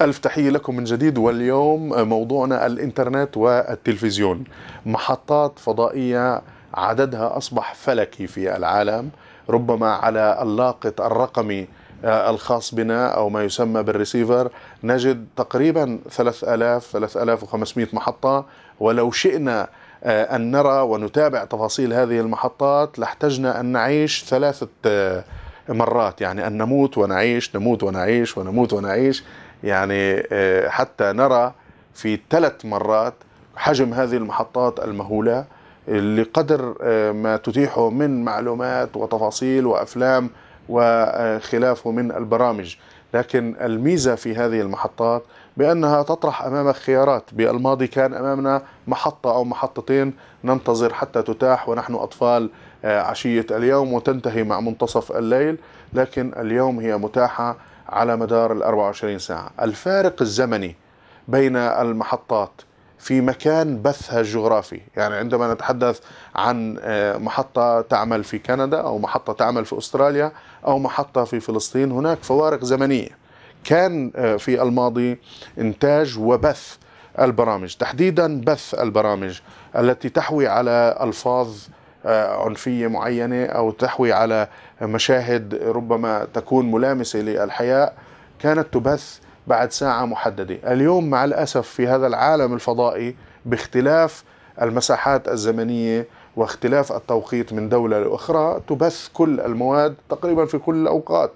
ألف تحية لكم من جديد واليوم موضوعنا الإنترنت والتلفزيون محطات فضائية عددها أصبح فلكي في العالم ربما على اللاقط الرقمي آه، الخاص بنا أو ما يسمى بالريسيفر نجد تقريبا 3000 3500 محطة ولو شئنا آه، أن نرى ونتابع تفاصيل هذه المحطات لاحتجنا أن نعيش ثلاثة آه، مرات يعني أن نموت ونعيش نموت ونعيش ونموت ونعيش يعني آه، حتى نرى في ثلاث مرات حجم هذه المحطات المهوله لقدر آه، ما تتيحه من معلومات وتفاصيل وافلام وخلافه من البرامج لكن الميزه في هذه المحطات بانها تطرح امامك خيارات بالماضي كان امامنا محطه او محطتين ننتظر حتى تتاح ونحن اطفال آه، عشيه اليوم وتنتهي مع منتصف الليل لكن اليوم هي متاحه على مدار ال 24 ساعة الفارق الزمني بين المحطات في مكان بثها الجغرافي يعني عندما نتحدث عن آه، محطة تعمل في كندا أو محطة تعمل في أستراليا أو محطة في فلسطين هناك فوارق زمنية كان آه، في الماضي إنتاج وبث البرامج تحديدا بث البرامج التي تحوي على ألفاظ آه، عنفية معينة أو تحوي على مشاهد ربما تكون ملامسة للحياء كانت تبث بعد ساعة محددة اليوم مع الأسف في هذا العالم الفضائي باختلاف المساحات الزمنية واختلاف التوقيت من دولة لأخرى تبث كل المواد تقريبا في كل الأوقات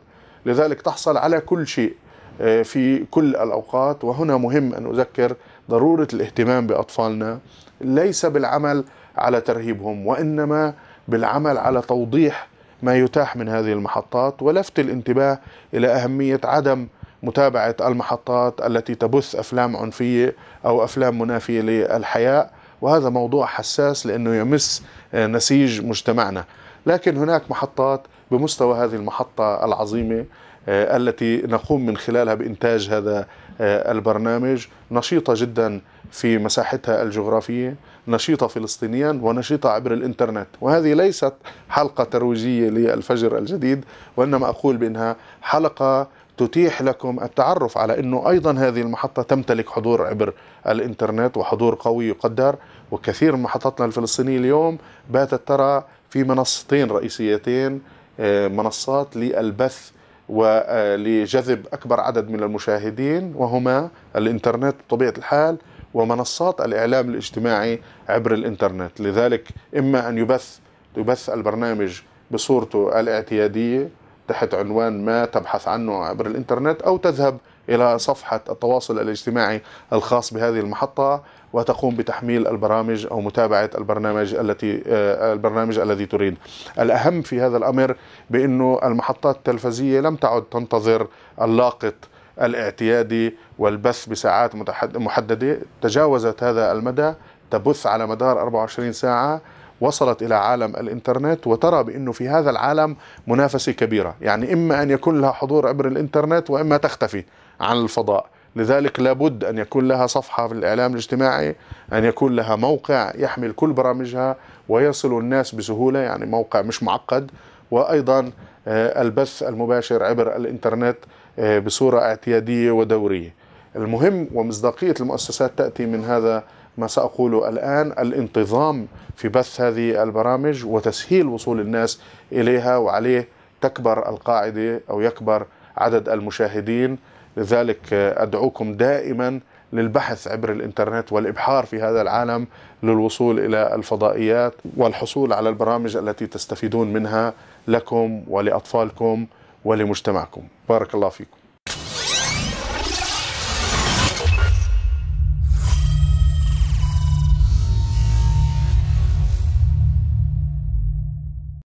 لذلك تحصل على كل شيء آه، في كل الأوقات وهنا مهم أن أذكر ضروره الاهتمام باطفالنا ليس بالعمل على ترهيبهم وانما بالعمل على توضيح ما يتاح من هذه المحطات ولفت الانتباه الى اهميه عدم متابعه المحطات التي تبث افلام عنفيه او افلام منافيه للحياء وهذا موضوع حساس لانه يمس آه، نسيج مجتمعنا لكن هناك محطات بمستوى هذه المحطه العظيمه آه، التي نقوم من خلالها بإنتاج هذا آه، البرنامج نشيطة جدا في مساحتها الجغرافية نشيطة فلسطينيا ونشيطة عبر الإنترنت وهذه ليست حلقة ترويجية للفجر الجديد وإنما أقول بأنها حلقة تتيح لكم التعرف على انه ايضا هذه المحطه تمتلك حضور عبر الانترنت وحضور قوي يقدر وكثير من محطاتنا الفلسطينيه اليوم باتت ترى في منصتين رئيسيتين آه، منصات للبث ولجذب أكبر عدد من المشاهدين وهما الإنترنت بطبيعة الحال ومنصات الإعلام الاجتماعي عبر الإنترنت لذلك إما أن يبث يبث البرنامج بصورته الاعتيادية تحت عنوان ما تبحث عنه عبر الإنترنت أو تذهب إلى صفحة التواصل الاجتماعي الخاص بهذه المحطة وتقوم بتحميل البرامج أو متابعة البرنامج التي آه، البرنامج الذي تريد الأهم في هذا الأمر بأنه المحطات التلفزية لم تعد تنتظر اللاقط الاعتيادي والبث بساعات محددة تجاوزت هذا المدى تبث على مدار 24 ساعة وصلت إلى عالم الإنترنت وترى بأنه في هذا العالم منافسة كبيرة يعني إما أن يكون لها حضور عبر الإنترنت وإما تختفي عن الفضاء لذلك لابد أن يكون لها صفحة في الإعلام الاجتماعي أن يكون لها موقع يحمل كل برامجها ويصل الناس بسهولة يعني موقع مش معقد وأيضا آه، البث المباشر عبر الإنترنت آه، بصورة اعتيادية ودورية المهم ومصداقية المؤسسات تأتي من هذا ما سأقوله الآن الانتظام في بث هذه البرامج وتسهيل وصول الناس إليها وعليه تكبر القاعدة أو يكبر عدد المشاهدين لذلك أدعوكم دائما للبحث عبر الانترنت والابحار في هذا العالم للوصول الى الفضائيات والحصول على البرامج التي تستفيدون منها لكم ولاطفالكم ولمجتمعكم بارك الله فيكم